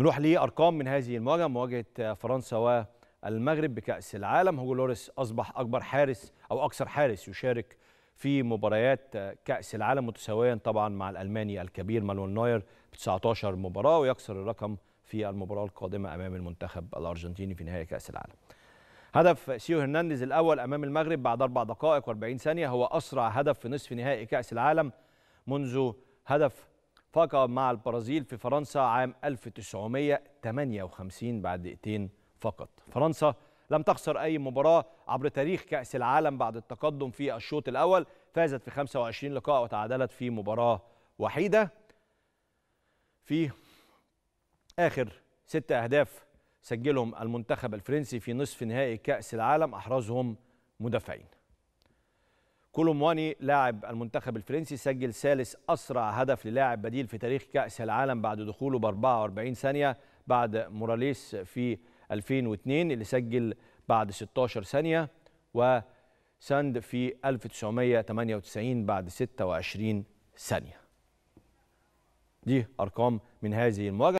نروح لأرقام من هذه المواجهة مواجهة فرنسا والمغرب بكأس العالم هوجو لوريس أصبح أكبر حارس أو أكثر حارس يشارك في مباريات كأس العالم متساويا طبعا مع الألماني الكبير مانويل نوير ب 19 مباراة ويكسر الرقم في المباراة القادمة أمام المنتخب الأرجنتيني في نهائي كأس العالم هدف سيو هرنانديز الأول أمام المغرب بعد أربع دقائق و40 ثانية هو أسرع هدف في نصف نهائي كأس العالم منذ هدف صفاقة مع البرازيل في فرنسا عام 1958 بعد دقيقتين فقط فرنسا لم تخسر أي مباراة عبر تاريخ كأس العالم بعد التقدم في الشوط الأول فازت في 25 لقاء وتعادلت في مباراة وحيدة في آخر ست أهداف سجلهم المنتخب الفرنسي في نصف نهائي كأس العالم أحرزهم مدافعين كولومواني لاعب المنتخب الفرنسي سجل ثالث أسرع هدف للاعب بديل في تاريخ كأس العالم بعد دخوله ب 44 ثانية بعد موراليس في 2002 اللي سجل بعد 16 ثانية وساند في 1998 بعد 26 ثانية دي أرقام من هذه المواجهة